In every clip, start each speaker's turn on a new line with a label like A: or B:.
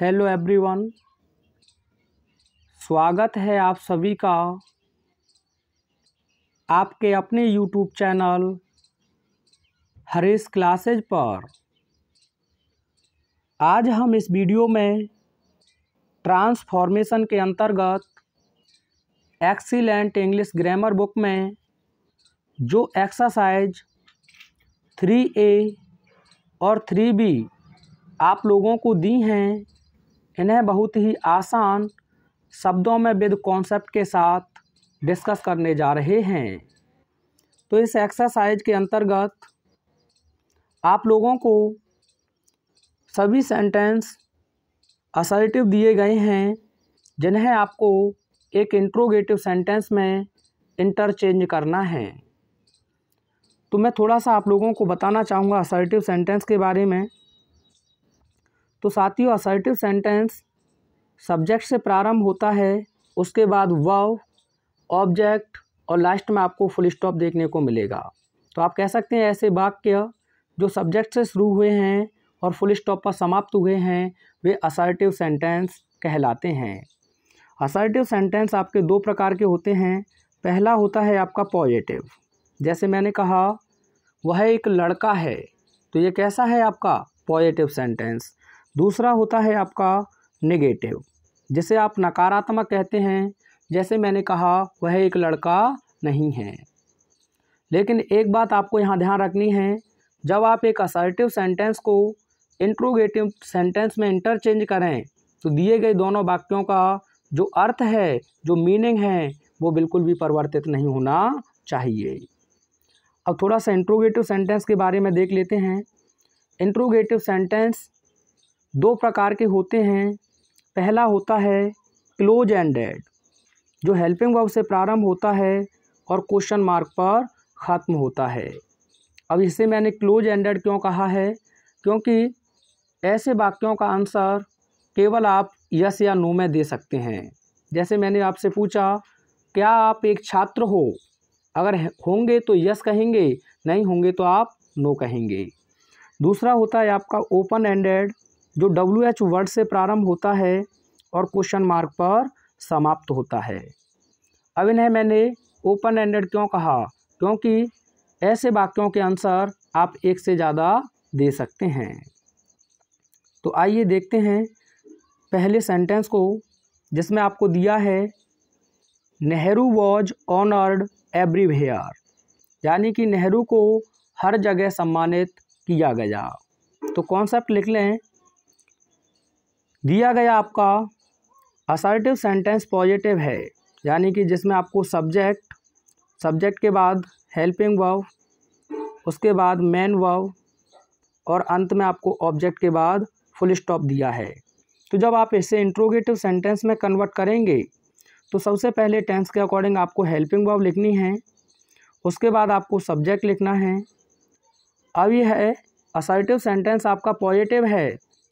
A: hello everyone स्वागत है आप सभी का आपके अपने यूट्यूब चैनल हरीश क्लासेज पर आज हम इस वीडियो में ट्रांसफॉर्मेशन के अंतर्गत एक्सीलेंट इंग्लिश ग्रामर बुक में जो एक्सरसाइज थ्री ए और थ्री बी आप लोगों को दी हैं इन्हें बहुत ही आसान शब्दों में विद कॉन्सेप्ट के साथ डिस्कस करने जा रहे हैं तो इस एक्सरसाइज के अंतर्गत आप लोगों को सभी सेंटेंस असर्टिव दिए गए हैं जिन्हें आपको एक इंट्रोगेटिव सेंटेंस में इंटरचेंज करना है तो मैं थोड़ा सा आप लोगों को बताना चाहूँगा असर्टिव सेंटेंस के बारे में तो साथियों असर्टिव सेंटेंस सब्जेक्ट से प्रारंभ होता है उसके बाद वाव ऑब्जेक्ट और लास्ट में आपको फुल स्टॉप देखने को मिलेगा तो आप कह सकते हैं ऐसे वाक्य जो सब्जेक्ट से शुरू हुए हैं और फुल स्टॉप पर समाप्त हुए हैं वे असर्टिव सेंटेंस कहलाते हैं असर्टिव सेंटेंस आपके दो प्रकार के होते हैं पहला होता है आपका पॉजिटिव जैसे मैंने कहा वह एक लड़का है तो ये कैसा है आपका पॉजिटिव सेंटेंस दूसरा होता है आपका नेगेटिव जिसे आप नकारात्मक कहते हैं जैसे मैंने कहा वह एक लड़का नहीं है लेकिन एक बात आपको यहाँ ध्यान रखनी है जब आप एक असर्टिव सेंटेंस को इंट्रोगेटिव सेंटेंस में इंटरचेंज करें तो दिए गए दोनों वाक्यों का जो अर्थ है जो मीनिंग है वो बिल्कुल भी परिवर्तित नहीं होना चाहिए अब थोड़ा सा इंट्रोगेटिव सेंटेंस के बारे में देख लेते हैं इंट्रोगेटिव सेंटेंस दो प्रकार के होते हैं पहला होता है क्लोज एंडेड जो हेल्पिंग वर्ब से प्रारंभ होता है और क्वेश्चन मार्क पर ख़त्म होता है अब इसे मैंने क्लोज एंडेड क्यों कहा है क्योंकि ऐसे वाक्यों का आंसर केवल आप यस या नो में दे सकते हैं जैसे मैंने आपसे पूछा क्या आप एक छात्र हो अगर होंगे तो यस कहेंगे नहीं होंगे तो आप नो कहेंगे दूसरा होता है आपका ओपन एंडेड जो डब्ल्यू एच वर्ड से प्रारंभ होता है और क्वेश्चन मार्क पर समाप्त होता है अब इन्हें मैंने ओपन एंडेड क्यों कहा क्योंकि ऐसे वाक्यों के आंसर आप एक से ज़्यादा दे सकते हैं तो आइए देखते हैं पहले सेंटेंस को जिसमें आपको दिया है नेहरू वॉज ऑनर्ड एवरीवेयर यानी कि नेहरू को हर जगह सम्मानित किया गया तो कॉन्सेप्ट लिख लें दिया गया आपका असर्टिव सेंटेंस पॉजिटिव है यानी कि जिसमें आपको सब्जेक्ट सब्जेक्ट के बाद हेल्पिंग वर्व उसके बाद मेन वर्व और अंत में आपको ऑब्जेक्ट के बाद फुल स्टॉप दिया है तो जब आप इसे इंट्रोगेटिव सेंटेंस में कन्वर्ट करेंगे तो सबसे पहले टेंस के अकॉर्डिंग आपको हेल्पिंग वर्ब लिखनी है उसके बाद आपको सब्जेक्ट लिखना है अब यह है असर्टिव सेंटेंस आपका पॉजिटिव है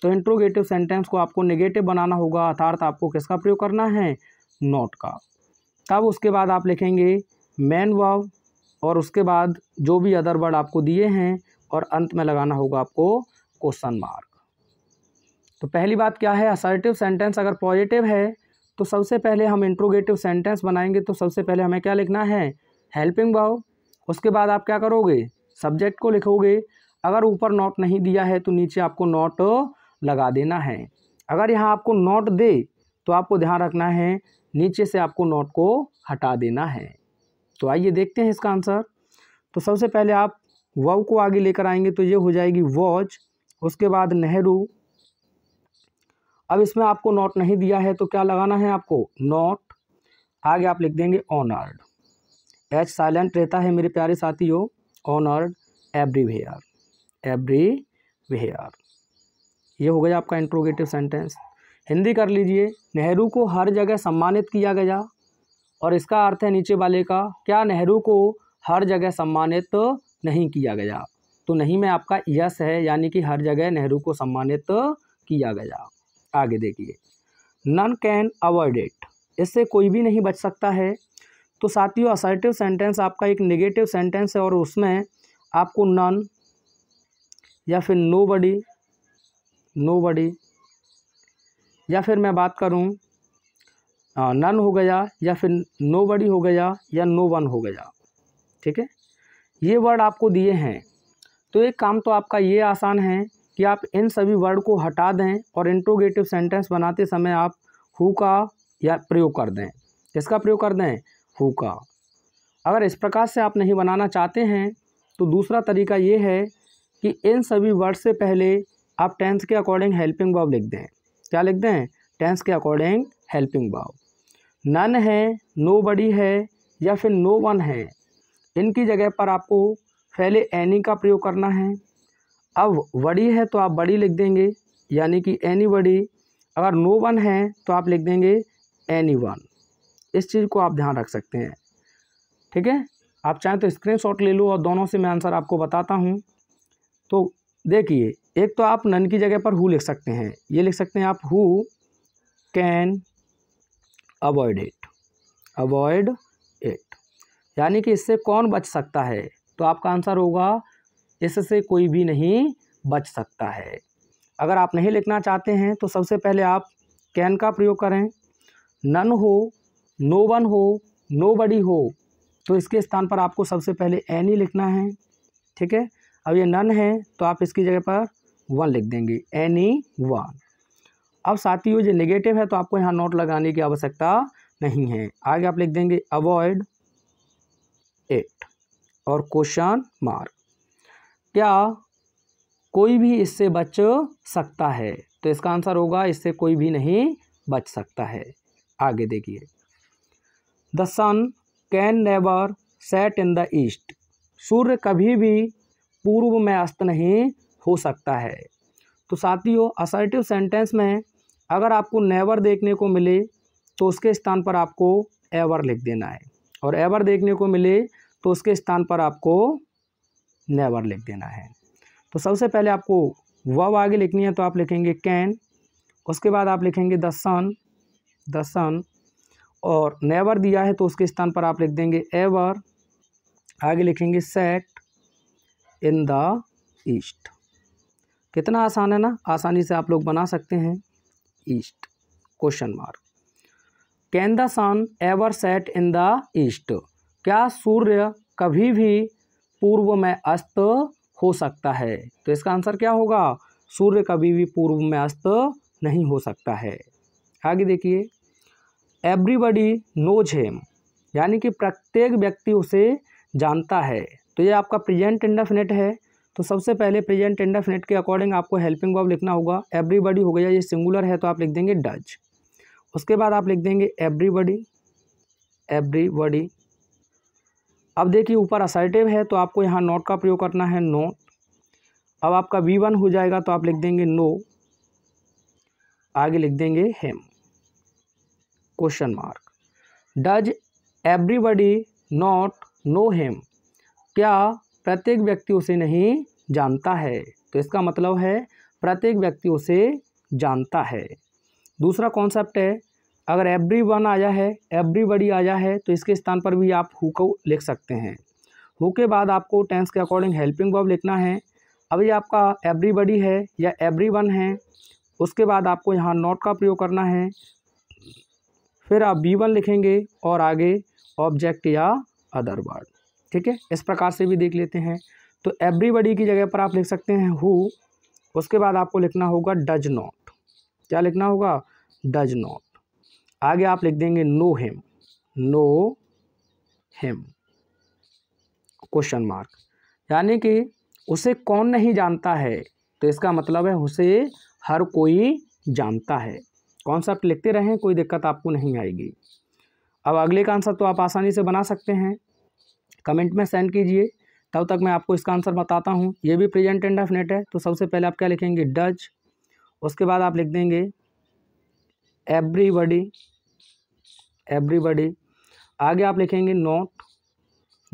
A: तो इंट्रोगेटिव सेंटेंस को आपको नेगेटिव बनाना होगा अर्थात आपको किसका प्रयोग करना है नॉट का तब उसके बाद आप लिखेंगे मैन वाव और उसके बाद जो भी अदर वर्ड आपको दिए हैं और अंत में लगाना होगा आपको क्वेश्चन मार्क तो पहली बात क्या है असर्टिव सेंटेंस अगर पॉजिटिव है तो सबसे पहले हम इंट्रोगेटिव सेंटेंस बनाएंगे तो सबसे पहले हमें क्या लिखना है हेल्पिंग भाव उसके बाद आप क्या करोगे सब्जेक्ट को लिखोगे अगर ऊपर नॉट नहीं दिया है तो नीचे आपको नॉट लगा देना है अगर यहाँ आपको नोट दे तो आपको ध्यान रखना है नीचे से आपको नोट को हटा देना है तो आइए देखते हैं इसका आंसर तो सबसे पहले आप वव को आगे लेकर आएंगे तो ये हो जाएगी वॉच उसके बाद नेहरू अब इसमें आपको नोट नहीं दिया है तो क्या लगाना है आपको नोट आगे आप लिख देंगे ऑनर्ड एच साइलेंट रहता है मेरे प्यारे साथियों ऑनर्ड एवरीवेयर एवरीवेयर ये हो गया आपका इंट्रोगेटिव सेंटेंस हिंदी कर लीजिए नेहरू को हर जगह सम्मानित किया गया और इसका अर्थ है नीचे वाले का क्या नेहरू को हर जगह सम्मानित नहीं किया गया तो नहीं में आपका यस है यानी कि हर जगह नेहरू को सम्मानित किया गया आगे देखिए नन कैन अवॉइड इट इससे कोई भी नहीं बच सकता है तो साथियों असर्टिव सेंटेंस आपका एक नेगेटिव सेंटेंस है और उसमें आपको नन या फिर नो बडी बडी या फिर मैं बात करूँ नन हो गया या फिर नोबडी हो गया या नो वन हो गया ठीक है ये वर्ड आपको दिए हैं तो एक काम तो आपका ये आसान है कि आप इन सभी वर्ड को हटा दें और इंट्रोगेटिव सेंटेंस बनाते समय आप हु का या प्रयोग कर दें किसका प्रयोग कर दें हु का अगर इस प्रकार से आप नहीं बनाना चाहते हैं तो दूसरा तरीका ये है कि इन सभी वर्ड से पहले आप टेंस के अकॉर्डिंग हेल्पिंग वर्ब लिख दें क्या लिख दें टेंस के अकॉर्डिंग हेल्पिंग वर्ब नन है नो बडी है या फिर नो वन है इनकी जगह पर आपको पहले एनी का प्रयोग करना है अब बड़ी है तो आप बड़ी लिख देंगे यानी कि एनी बड़ी अगर नो वन है तो आप लिख देंगे एनी वन इस चीज़ को आप ध्यान रख सकते हैं ठीक है आप चाहें तो स्क्रीनशॉट ले लो और दोनों से मैं आंसर आपको बताता हूँ तो देखिए एक तो आप नन की जगह पर हु लिख सकते हैं ये लिख सकते हैं आप who can avoid it avoid it यानी कि इससे कौन बच सकता है तो आपका आंसर होगा इससे कोई भी नहीं बच सकता है अगर आप नहीं लिखना चाहते हैं तो सबसे पहले आप कैन का प्रयोग करें नन हो नो वन हो नो बडी हो तो इसके स्थान पर आपको सबसे पहले एन ही लिखना है ठीक है अब ये नन है तो आप इसकी जगह पर वन लिख देंगे एनी वन अब साथियों जो नेगेटिव है तो आपको यहाँ नोट लगाने की आवश्यकता नहीं है आगे आप लिख देंगे अवॉइड इट और क्वेश्चन मार्क क्या कोई भी इससे बच सकता है तो इसका आंसर होगा इससे कोई भी नहीं बच सकता है आगे देखिए the sun can never set in the east सूर्य कभी भी पूर्व में अस्त नहीं हो सकता है तो साथियों असर्टिव सेंटेंस में अगर आपको नेवर देखने को मिले तो उसके स्थान पर आपको एवर लिख देना है और एवर देखने को मिले तो उसके स्थान पर आपको नेवर लिख देना है तो सबसे पहले आपको वव आगे लिखनी है तो आप लिखेंगे कैन उसके बाद आप लिखेंगे द सन द सन और नेवर दिया है तो उसके स्थान पर आप लिख देंगे एवर आगे लिखेंगे सेट इन द ईस्ट कितना आसान है ना आसानी से आप लोग बना सकते हैं east question mark can the sun ever set in the east क्या सूर्य कभी भी पूर्व में अस्त हो सकता है तो इसका आंसर क्या होगा सूर्य कभी भी पूर्व में अस्त नहीं हो सकता है आगे देखिए एवरीबडी नोज हेम यानी कि प्रत्येक व्यक्ति उसे जानता है तो ये आपका प्रेजेंट इंडेफिनेट है तो सबसे पहले प्रेजेंट इंडेफिनेट के अकॉर्डिंग आपको हेल्पिंग वर्ब लिखना होगा एवरीबडी हो गया ये सिंगुलर है तो आप लिख देंगे डज उसके बाद आप लिख देंगे एवरीबडी एवरीबडी अब देखिए ऊपर असर्टिव है तो आपको यहाँ नोट का प्रयोग करना है नोट अब आपका वी वन हो जाएगा तो आप लिख देंगे नो आगे लिख देंगे him question mark does everybody not know him क्या प्रत्येक व्यक्ति उसे नहीं जानता है तो इसका मतलब है प्रत्येक व्यक्ति उसे जानता है दूसरा कॉन्सेप्ट है अगर एवरी वन आया है एवरीबडी आया है तो इसके स्थान पर भी आप हु को लिख सकते हैं हु के बाद आपको टेंस के अकॉर्डिंग हेल्पिंग वर्ब लिखना है अभी आपका आपका एवरीबडी है या एवरी वन है उसके बाद आपको यहाँ नॉट का प्रयोग करना है फिर आप बी वन लिखेंगे और आगे ऑब्जेक्ट या अदर वर्ड ठीक है इस प्रकार से भी देख लेते हैं तो एवरीबडी की जगह पर आप लिख सकते हैं हु उसके बाद आपको लिखना होगा डज नॉट क्या लिखना होगा डज नॉट आगे आप लिख देंगे know him know him question mark यानी कि उसे कौन नहीं जानता है तो इसका मतलब है उसे हर कोई जानता है कॉन्सेप्ट लिखते रहें कोई दिक्कत आपको नहीं आएगी अब अगले का आंसर तो आप आसानी से बना सकते हैं कमेंट में सेंड कीजिए तब तक मैं आपको इसका आंसर बताता हूँ ये भी प्रेजेंट एंड नेट है तो सबसे पहले आप क्या लिखेंगे डज उसके बाद आप लिख देंगे एवरीबडी एवरीबडी आगे आप लिखेंगे नोट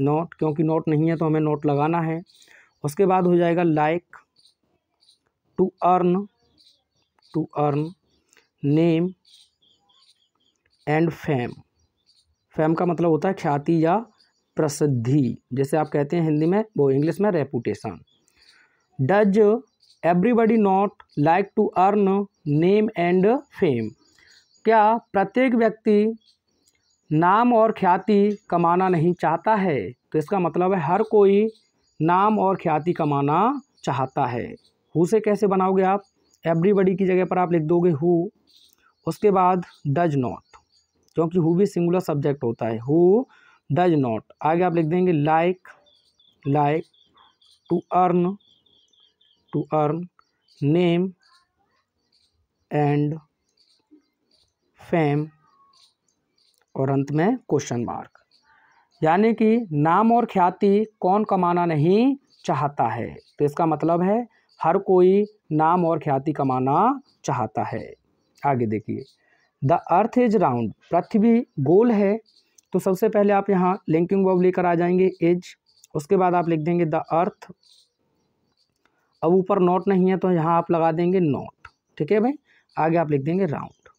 A: नोट क्योंकि नोट नहीं है तो हमें नोट लगाना है उसके बाद हो जाएगा like to earn to earn name and fame fame का मतलब होता है ख्याति या प्रसिद्धि जैसे आप कहते हैं हिंदी में वो इंग्लिश में reputation does everybody not like to earn name and fame क्या प्रत्येक व्यक्ति नाम और ख्याति कमाना नहीं चाहता है तो इसका मतलब है हर कोई नाम और ख्याति कमाना चाहता है हु से कैसे बनाओगे आप एवरीबडी की जगह पर आप लिख दोगे हु उसके बाद डज नॉट क्योंकि हु भी सिंगुलर सब्जेक्ट होता है हु डज नॉट आगे आप लिख देंगे like like to earn to earn name and fame और अंत में क्वेश्चन मार्क यानी कि नाम और ख्याति कौन कमाना नहीं चाहता है तो इसका मतलब है हर कोई नाम और ख्याति कमाना चाहता है आगे देखिए द अर्थ इज राउंड पृथ्वी गोल है तो सबसे पहले आप यहाँ लिंकिंग वर्ब लेकर आ जाएंगे एज उसके बाद आप लिख देंगे द अर्थ अब ऊपर नोट नहीं है तो यहाँ आप लगा देंगे नोट ठीक है भाई आगे आप लिख देंगे round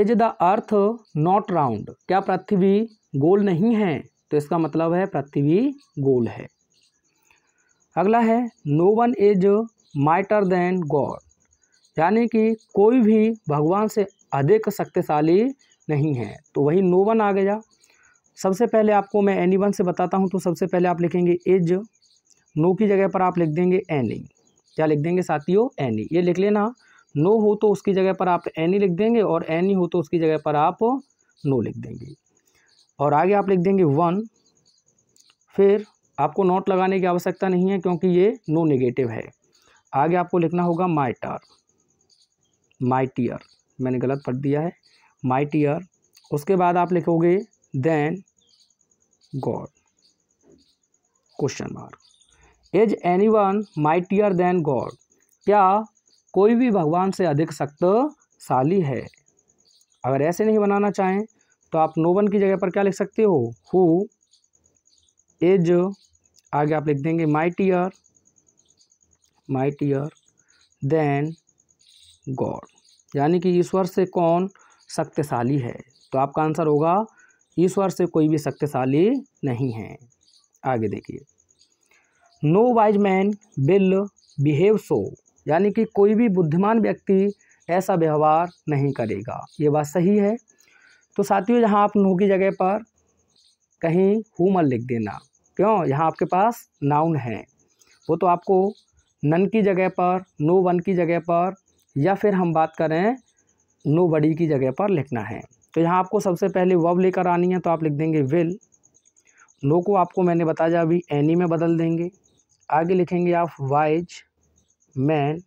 A: is the earth not round क्या पृथ्वी गोल नहीं है तो इसका मतलब है पृथ्वी गोल है अगला है no one is mightier than God यानी कि कोई भी भगवान से अधिक शक्तिशाली नहीं है तो वही नो वन आ गया सबसे पहले आपको मैं एनी वन से बताता हूँ तो सबसे पहले आप लिखेंगे इज नो की जगह पर आप लिख देंगे एनी क्या लिख देंगे साथियों एनी ये लिख लेना नो हो तो उसकी जगह पर आप एनी लिख देंगे और एनी हो तो उसकी जगह पर आप नो लिख देंगे और आगे आप लिख देंगे वन फिर आपको नोट लगाने की आवश्यकता नहीं है क्योंकि ये नो नेगेटिव है आगे आपको लिखना होगा माई टार माई टीयर मैंने गलत पढ़ दिया है माई टीयर उसके बाद आप लिखोगे than God question mark is any one mightier than God क्या कोई भी भगवान से अधिक शक्तशाली है अगर ऐसे नहीं बनाना चाहें तो आप नोवन की जगह पर क्या लिख सकते हो हु इज आगे आप लिख देंगे mightier mightier than God यानी कि ईश्वर से कौन शक्तिशाली है तो आपका आंसर होगा ईश्वर से कोई भी शक्तिशाली नहीं है आगे देखिए no wise man will behave so यानी कि कोई भी बुद्धिमान व्यक्ति ऐसा व्यवहार नहीं करेगा ये बात सही है तो साथियों यहाँ आप नो की जगह पर कहीं हुमल लिख देना क्यों यहाँ आपके पास नाउन है वो तो आपको नन की जगह पर नो वन की जगह पर या फिर हम बात करें नो बडी की जगह पर लिखना है तो यहाँ आपको सबसे पहले वब लेकर आनी है तो आप लिख देंगे विल नो को आपको मैंने बताया अभी एनी में बदल देंगे आगे लिखेंगे आप वाइज मैन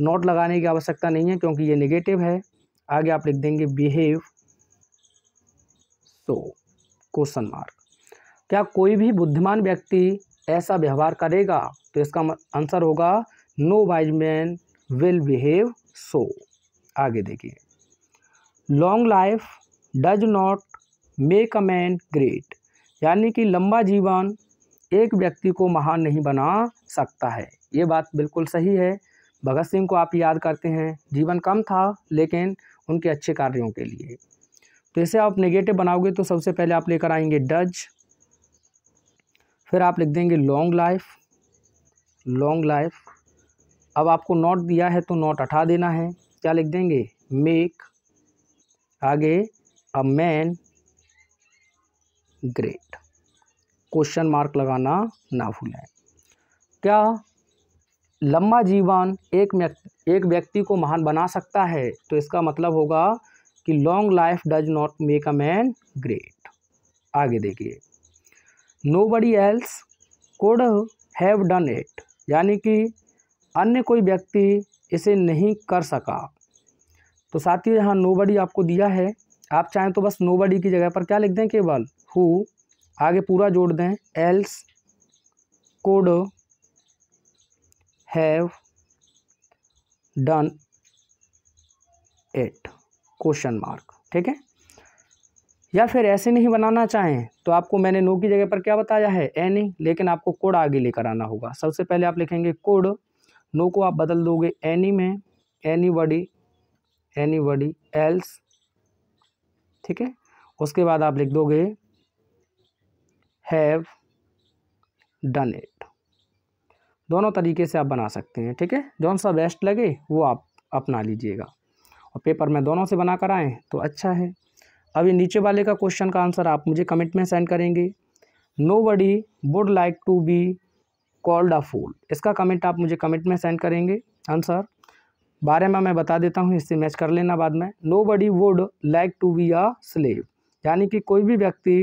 A: नोट लगाने की आवश्यकता नहीं है क्योंकि ये नेगेटिव है आगे आप लिख देंगे बिहेव सो क्वेश्चन मार्क क्या कोई भी बुद्धिमान व्यक्ति ऐसा व्यवहार करेगा तो इसका आंसर होगा no wise man will behave so आगे देखिए long life does not make a man great यानी कि लंबा जीवन एक व्यक्ति को महान नहीं बना सकता है ये बात बिल्कुल सही है भगत सिंह को आप याद करते हैं जीवन कम था लेकिन उनके अच्छे कार्यों के लिए तो इसे आप नेगेटिव बनाओगे तो सबसे पहले आप लेकर आएंगे डज फिर आप लिख देंगे लॉन्ग लाइफ लॉन्ग लाइफ अब आपको नॉट दिया है तो नॉट हटा देना है क्या लिख देंगे मेक आगे a man great question mark लगाना ना भूलें क्या लंबा जीवन एक एक व्यक्ति को महान बना सकता है तो इसका मतलब होगा कि long life does not make a man great आगे देखिए nobody else could have done it यानी कि अन्य कोई व्यक्ति इसे नहीं कर सका तो साथियों यहाँ नोबडी आपको दिया है आप चाहें तो बस नोबडी की जगह पर क्या लिख दें केवल हु आगे पूरा जोड़ दें else could have done it question mark ठीक है या फिर ऐसे नहीं बनाना चाहें तो आपको मैंने नो की जगह पर क्या बताया है ए नहीं लेकिन आपको कोड आगे लेकर आना होगा सबसे पहले आप लिखेंगे कोड नो को आप बदल दोगे एनी में anybody anybody else ठीक है उसके बाद आप लिख दोगे हैव डन इट दोनों तरीके से आप बना सकते हैं ठीक है जौन सा बेस्ट लगे वो आप अपना लीजिएगा और पेपर में दोनों से बना कर आएँ तो अच्छा है अभी नीचे वाले का क्वेश्चन का आंसर आप मुझे कमेंट में सेंड करेंगे nobody would like to be called a fool इसका कमेंट आप मुझे कमेंट में सेंड करेंगे आंसर बारे में मैं बता देता हूँ इससे मैच कर लेना बाद में nobody would like to be a slave यानी कि कोई भी व्यक्ति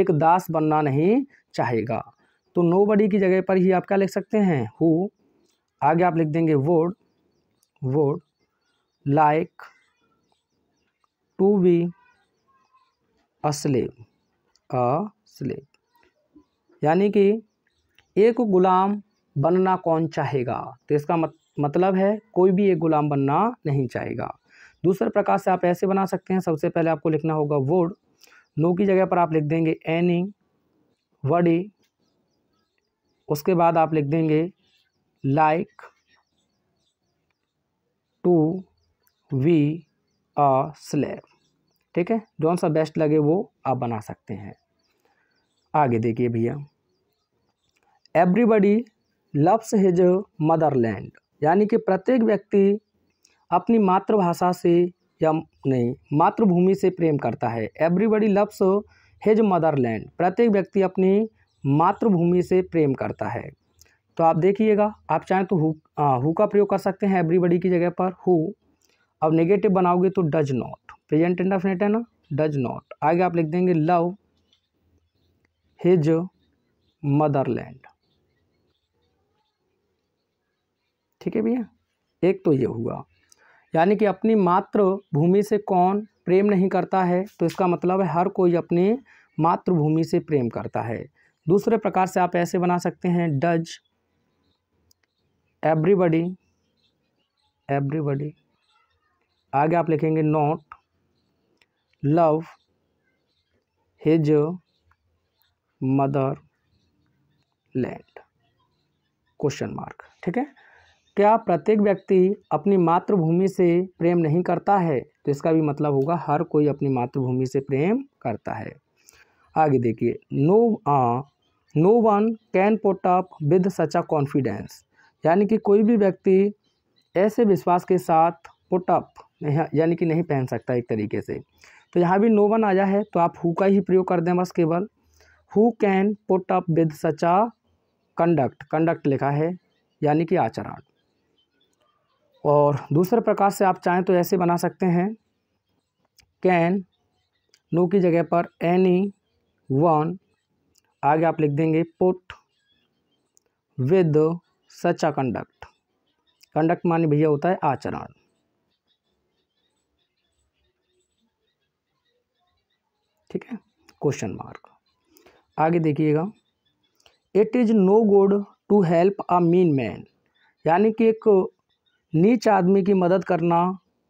A: एक दास बनना नहीं चाहेगा तो नो बडी की जगह पर ही आप क्या लिख सकते हैं हु आगे आप लिख देंगे would would like to be a slave a slave यानी कि एक गुलाम बनना कौन चाहेगा तो इसका मत, मतलब है कोई भी एक गुलाम बनना नहीं चाहेगा दूसरे प्रकार से आप ऐसे बना सकते हैं सबसे पहले आपको लिखना होगा वुड नो की जगह पर आप लिख देंगे एनी वडी उसके बाद आप लिख देंगे like to be a slave ठीक है जौन सा बेस्ट लगे वो आप बना सकते हैं आगे देखिए भैया एवरीबडी लव्स हिज मदरलैंड यानी कि प्रत्येक व्यक्ति अपनी मातृभाषा से या नहीं मातृभूमि से प्रेम करता है एवरीबडी लव्स हिज मदरलैंड प्रत्येक व्यक्ति अपनी मातृभूमि से प्रेम करता है तो आप देखिएगा आप चाहें तो हु आ, हु का प्रयोग कर सकते हैं एवरीबडी की जगह पर हु अब नेगेटिव बनाओगे तो डज नॉट प्रेजेंट इंडेफिनेट है ना डज नॉट आगे आप लिख देंगे लव हिज मदरलैंड ठीक है भैया एक तो ये हुआ यानी कि अपनी मातृभूमि से कौन प्रेम नहीं करता है तो इसका मतलब है हर कोई अपनी मातृभूमि से प्रेम करता है दूसरे प्रकार से आप ऐसे बना सकते हैं डज एवरीबडी एवरीबडी आगे आप लिखेंगे not love his motherland question mark ठीक है क्या प्रत्येक व्यक्ति अपनी मातृभूमि से प्रेम नहीं करता है तो इसका भी मतलब होगा हर कोई अपनी मातृभूमि से प्रेम करता है आगे देखिए no no one can put up with such a confidence यानी कि कोई भी व्यक्ति ऐसे विश्वास के साथ पुट अप यानी कि नहीं पहन सकता एक तरीके से तो यहाँ भी नो वन आया है तो आप हु का ही प्रयोग कर दें बस केवल who can put up with such a conduct conduct लिखा है यानी कि आचरण और दूसरे प्रकार से आप चाहें तो ऐसे बना सकते हैं कैन नो की जगह पर एनी वन आगे आप लिख देंगे put with such a conduct conduct माने भैया होता है आचरण ठीक है क्वेश्चन मार्क आगे देखिएगा it is no good to help a mean man यानी कि एक नीच आदमी की मदद करना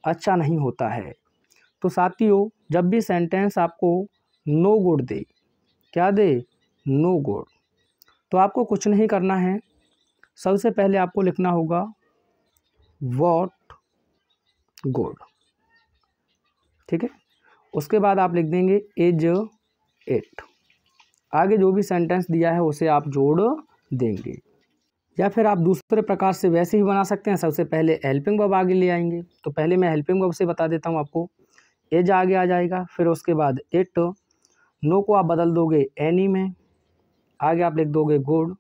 A: अच्छा नहीं होता है तो साथियों जब भी सेंटेंस आपको नो गुड दे क्या दे नो गुड तो आपको कुछ नहीं करना है सबसे पहले आपको लिखना होगा वॉट गुड ठीक है उसके बाद आप लिख देंगे इज इट आगे जो भी सेंटेंस दिया है उसे आप जोड़ देंगे या फिर आप दूसरे प्रकार से वैसे ही बना सकते हैं सबसे पहले हेल्पिंग बब आगे ले आएंगे तो पहले मैं हेल्पिंग बब से बता देता हूँ आपको एज आगे आ जाएगा फिर उसके बाद इट नो को आप बदल दोगे एनी में आगे आप लिख दोगे गुड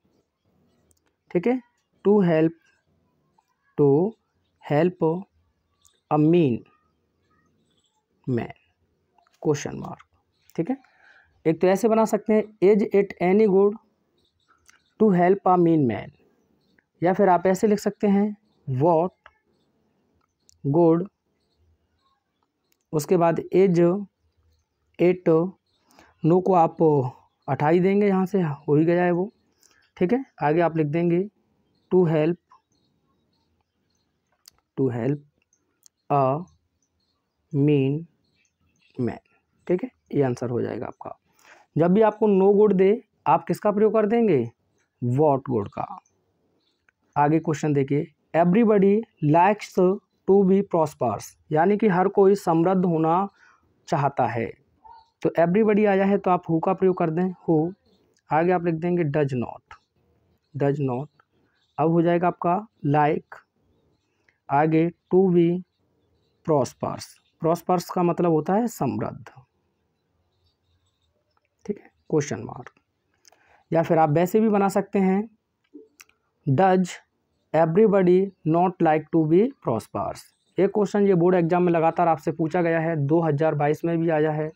A: ठीक है to help to help a mean man question mark ठीक है एक तो ऐसे बना सकते हैं is it any good to help a mean man या फिर आप ऐसे लिख सकते हैं वॉट गुड उसके बाद एज एट नो को आप अठाई देंगे यहाँ से हो ही गया है वो ठीक है आगे आप लिख देंगे to help to help a mean man ठीक है ये आंसर हो जाएगा आपका जब भी आपको नो गुड दे आप किसका प्रयोग कर देंगे वॉट गुड का आगे क्वेश्चन देखिए everybody likes to be prosperous यानी कि हर कोई समृद्ध होना चाहता है तो एवरीबडी आया है तो आप हु का प्रयोग कर दें हु आगे आप लिख देंगे डज नॉट डज नॉट अब हो जाएगा आपका लाइक like, आगे टू बी प्रॉस्पर्स प्रॉस्पर्स का मतलब होता है समृद्ध ठीक है क्वेश्चन मार्क या फिर आप वैसे भी बना सकते हैं does everybody not like to be prosperous एक क्वेश्चन ये बोर्ड एग्जाम में लगातार आपसे पूछा गया है 2022 में भी आया है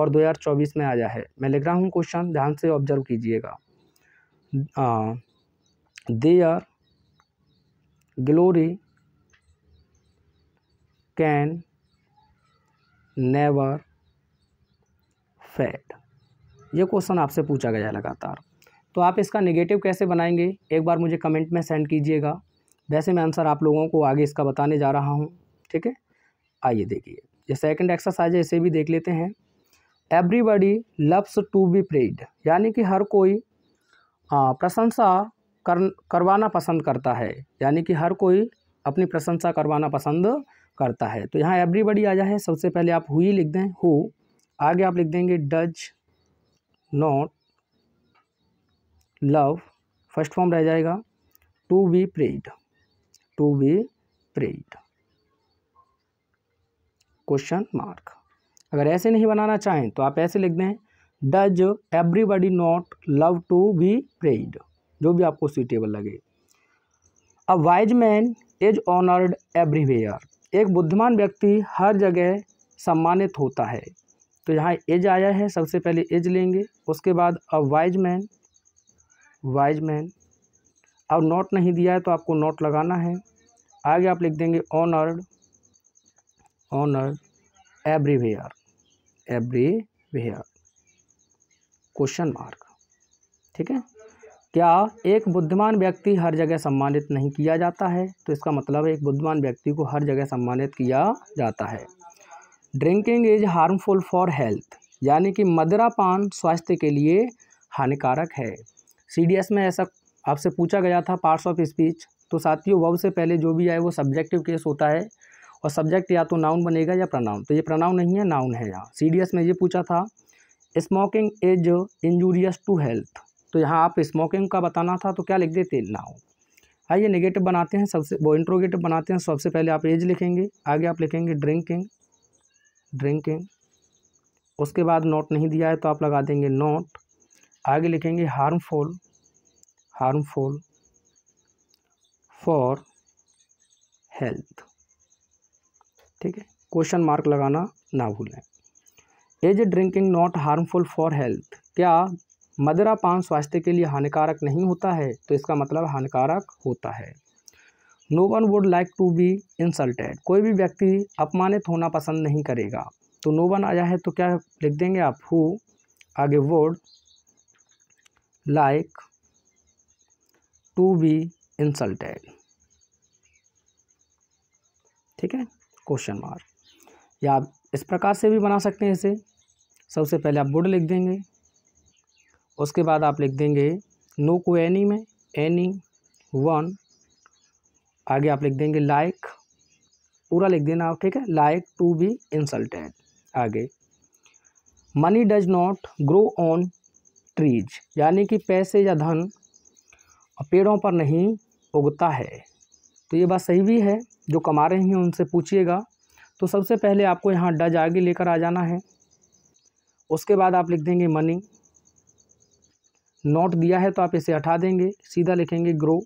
A: और 2024 में आया है मैं लिख रहा हूँ क्वेश्चन ध्यान से ऑब्जर्व कीजिएगा their glory can never fade ये क्वेश्चन आपसे पूछा गया है लगातार तो आप इसका नेगेटिव कैसे बनाएंगे एक बार मुझे कमेंट में सेंड कीजिएगा वैसे मैं आंसर आप लोगों को आगे इसका बताने जा रहा हूँ ठीक है आइए देखिए ये सेकंड एक्सरसाइज है इसे भी देख लेते हैं everybody loves to be praised यानी कि हर कोई प्रशंसा कर करवाना पसंद करता है यानी कि हर कोई अपनी प्रशंसा करवाना पसंद करता है तो यहाँ एवरीबडी आ जाए सबसे पहले आप हुई लिख दें हु आगे आप लिख देंगे does not love first form रह जाएगा to be praised to be praised question mark अगर ऐसे नहीं बनाना चाहें तो आप ऐसे लिख दें does everybody not love to be praised जो भी आपको सूटेबल लगे a wise man is honoured everywhere एक बुद्धिमान व्यक्ति हर जगह सम्मानित होता है तो यहाँ एज आया है सबसे पहले एज लेंगे उसके बाद a wise man wise man अब नोट नहीं दिया है तो आपको नोट लगाना है आगे आप लिख देंगे honoured honoured everywhere everywhere question mark ठीक है क्या एक बुद्धिमान व्यक्ति हर जगह सम्मानित नहीं किया जाता है तो इसका मतलब है एक बुद्धिमान व्यक्ति को हर जगह सम्मानित किया जाता है drinking is harmful for health यानी कि मदरापान स्वास्थ्य के लिए हानिकारक है सी में ऐसा आपसे पूछा गया था पार्ट्स ऑफ स्पीच तो साथियों वब से पहले जो भी आए वो सब्जेक्टिव केस होता है और सब्जेक्ट या तो नाउन बनेगा या प्रनाउन तो ये प्रनाउन नहीं है नाउन है यहाँ सी में ये पूछा था smoking is injurious to health तो यहाँ आप स्मोकिंग का बताना था तो क्या लिख देते नाउन आइए नेगेटिव बनाते हैं सबसे वो इंट्रोगेटिव बनाते हैं सबसे पहले आप एज लिखेंगे आगे आप लिखेंगे ड्रिंकिंग ड्रिंकिंग उसके बाद नोट नहीं दिया है तो आप लगा देंगे नोट आगे लिखेंगे हार्मफुल हार्मफुल फॉर हेल्थ ठीक है क्वेश्चन मार्क लगाना ना भूलें is drinking not harmful for health क्या मदरा पान स्वास्थ्य के लिए हानिकारक नहीं होता है तो इसका मतलब हानिकारक होता है no one would like to be insulted कोई भी व्यक्ति अपमानित होना पसंद नहीं करेगा तो नो वन आया है तो क्या लिख देंगे आप हु आगे would like to be insulted ठीक है क्वेश्चन मार्क या आप इस प्रकार से भी बना सकते हैं इसे सबसे पहले आप बुड लिख देंगे उसके बाद आप लिख देंगे नो को एनी में एनी वन आगे आप लिख देंगे लाइक पूरा लिख देना आप ठीक है लाइक टू बी इंसल्टेड आगे money does not grow on trees यानी कि पैसे या धन पेड़ों पर नहीं उगता है तो ये बात सही भी है जो कमा रहे हैं उनसे पूछिएगा तो सबसे पहले आपको यहाँ डज आगे लेकर आ जाना है उसके बाद आप लिख देंगे मनी नोट दिया है तो आप इसे हटा देंगे सीधा लिखेंगे ग्रो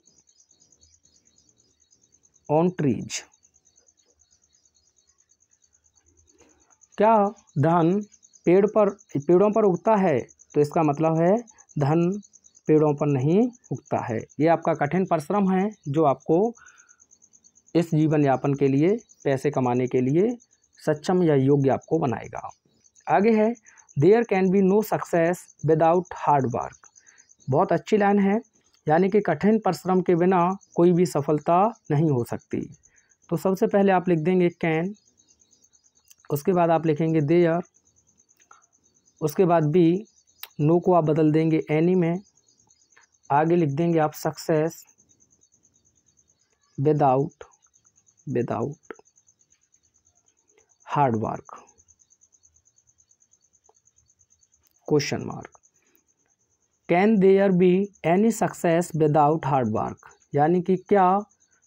A: ऑन ट्रीज क्या धन पेड़ पर पेड़ों पर उगता है तो इसका मतलब है धन पेड़ों पर नहीं उगता है ये आपका कठिन परिश्रम है जो आपको इस जीवन यापन के लिए पैसे कमाने के लिए सक्षम या योग्य आपको बनाएगा आगे है there can be no success without hard work बहुत अच्छी लाइन है यानी कि कठिन परिश्रम के बिना कोई भी सफलता नहीं हो सकती तो सबसे पहले आप लिख देंगे कैन उसके बाद आप लिखेंगे देयर उसके बाद बी नो को आप बदल देंगे एनी में आगे लिख देंगे आप success without without hard work question mark can there be any success without hard work यानी कि क्या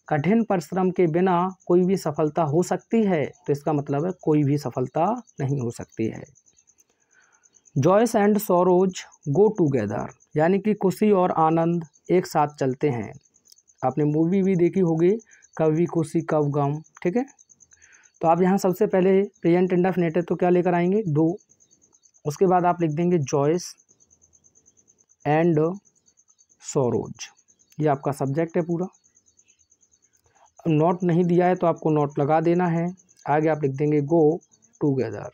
A: कठिन परिश्रम के बिना कोई भी सफलता हो सकती है तो इसका मतलब है कोई भी सफलता नहीं हो सकती है joys and sorrows go together यानी कि खुशी और आनंद एक साथ चलते हैं आपने मूवी भी देखी होगी कवि खुशी कव गम ठीक है तो आप यहाँ सबसे पहले प्रेजेंट नेटर तो क्या लेकर आएंगे दो उसके बाद आप लिख देंगे जॉयस एंड सोरोज ये आपका सब्जेक्ट है पूरा नोट नहीं दिया है तो आपको नोट लगा देना है आगे आप लिख देंगे गो टूगेदर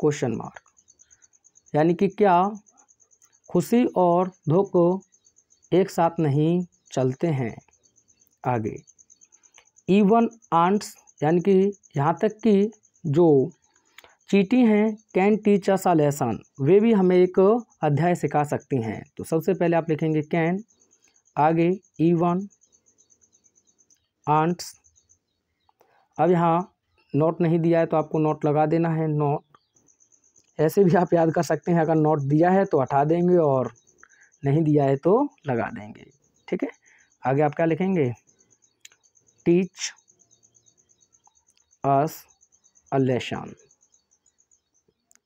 A: क्वेश्चन मार्क यानी कि क्या खुशी और दुख एक साथ नहीं चलते हैं आगे इवन आंट्स यानी कि यहाँ तक कि जो चीटी हैं can teach us a lesson वे भी हमें एक अध्याय सिखा सकती हैं तो सबसे पहले आप लिखेंगे कैन आगे इवन आंट्स अब यहाँ नोट नहीं दिया है तो आपको नोट लगा देना है नोट ऐसे भी आप याद कर सकते हैं अगर नोट दिया है तो हटा देंगे और नहीं दिया है तो लगा देंगे ठीक है आगे आप क्या लिखेंगे teach us a lesson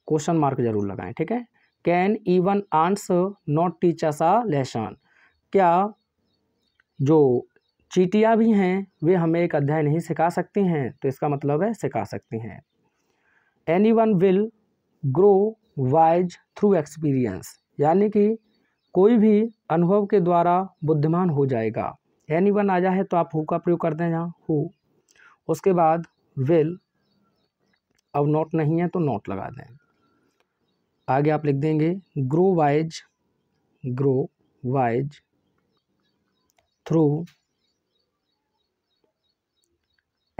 A: question mark जरूर लगाएं ठीक है can even ants not teach us a lesson क्या जो चीटियाँ भी हैं वे हमें एक अध्याय नहीं सिखा सकती हैं तो इसका मतलब है सिखा सकती हैं anyone will grow wise through experience यानी कि कोई भी अनुभव के द्वारा बुद्धिमान हो जाएगा एनी वन आ जाए तो आप हु का प्रयोग करते हैं यहाँ हु उसके बाद विल अब नोट नहीं है तो नोट लगा दें आगे आप लिख देंगे grow wise grow wise through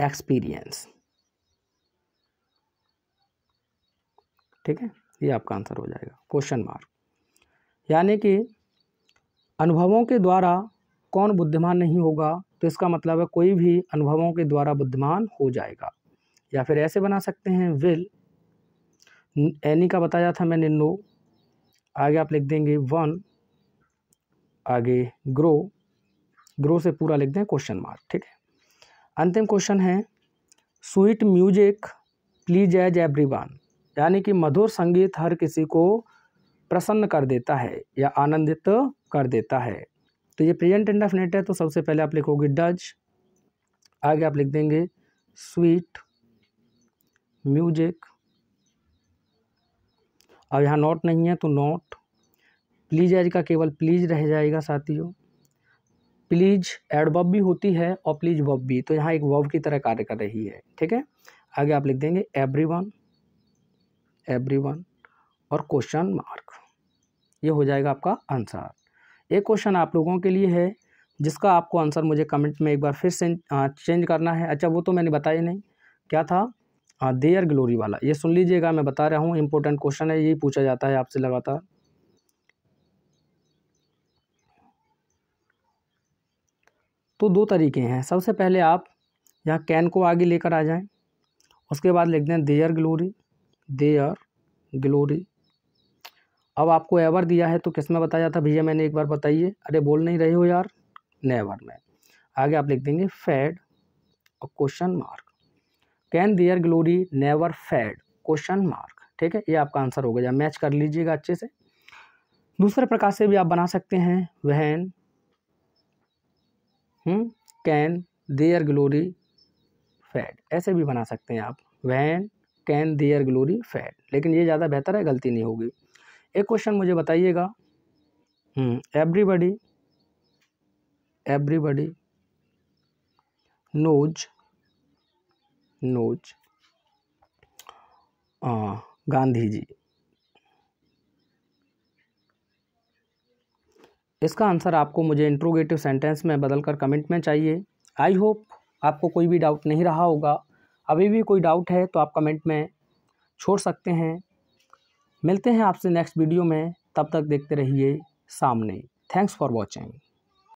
A: experience ठीक है ये आपका आंसर हो जाएगा क्वेश्चन मार्क यानी कि अनुभवों के द्वारा कौन बुद्धिमान नहीं होगा तो इसका मतलब है कोई भी अनुभवों के द्वारा बुद्धिमान हो जाएगा या फिर ऐसे बना सकते हैं विल एनी e का बताया था मैंने नो आगे आप लिख देंगे वन आगे ग्रो ग्रो से पूरा लिख दें क्वेश्चन मार्क ठीक है अंतिम क्वेश्चन है sweet music pleases everyone यानी कि मधुर संगीत हर किसी को प्रसन्न कर देता है या आनंदित कर देता है तो ये प्रेजेंट इंडेफिनेट है तो सबसे पहले आप लिखोगे डज आगे आप लिख देंगे स्वीट म्यूजिक अब यहाँ नोट नहीं है तो नोट प्लीज एज का केवल प्लीज रह जाएगा साथियों प्लीज एडबब भी होती है और प्लीज वब भी तो यहाँ एक वब की तरह कार्य कर रही है ठीक है आगे आप लिख देंगे एवरीवन एवरीवन और क्वेश्चन मार्क ये हो जाएगा आपका आंसर एक क्वेश्चन आप लोगों के लिए है जिसका आपको आंसर मुझे कमेंट में एक बार फिर से चेंज करना है अच्छा वो तो मैंने बताया नहीं क्या था देयर ग्लोरी वाला ये सुन लीजिएगा मैं बता रहा हूँ इंपॉर्टेंट क्वेश्चन है यही पूछा जाता है आपसे लगातार तो दो तरीके हैं सबसे पहले आप यहाँ कैन को आगे लेकर आ जाएं उसके बाद लिख दें their glory they are glory अब आपको एवर दिया है तो किस में बताया था भैया मैंने एक बार बताइए अरे बोल नहीं रहे हो यार नेवर में आगे आप लिख देंगे फैड और question mark can their glory never fade question mark ठीक है ये आपका आंसर हो गया मैच कर लीजिएगा अच्छे से दूसरे प्रकार से भी आप बना सकते हैं वहन कैन देयर ग्लोरी फैड ऐसे भी बना सकते हैं आप वहन कैन देयर ग्लोरी फैड लेकिन ये ज़्यादा बेहतर है गलती नहीं होगी एक क्वेश्चन मुझे बताइएगा everybody everybody knows knows Gandhi ji इसका आंसर आपको मुझे इंट्रोगेटिव सेंटेंस में बदलकर कमेंट में चाहिए आई होप आपको कोई भी डाउट नहीं रहा होगा अभी भी कोई डाउट है तो आप कमेंट में छोड़ सकते हैं मिलते हैं आपसे नेक्स्ट वीडियो में तब तक देखते रहिए सामने थैंक्स फॉर वॉचिंग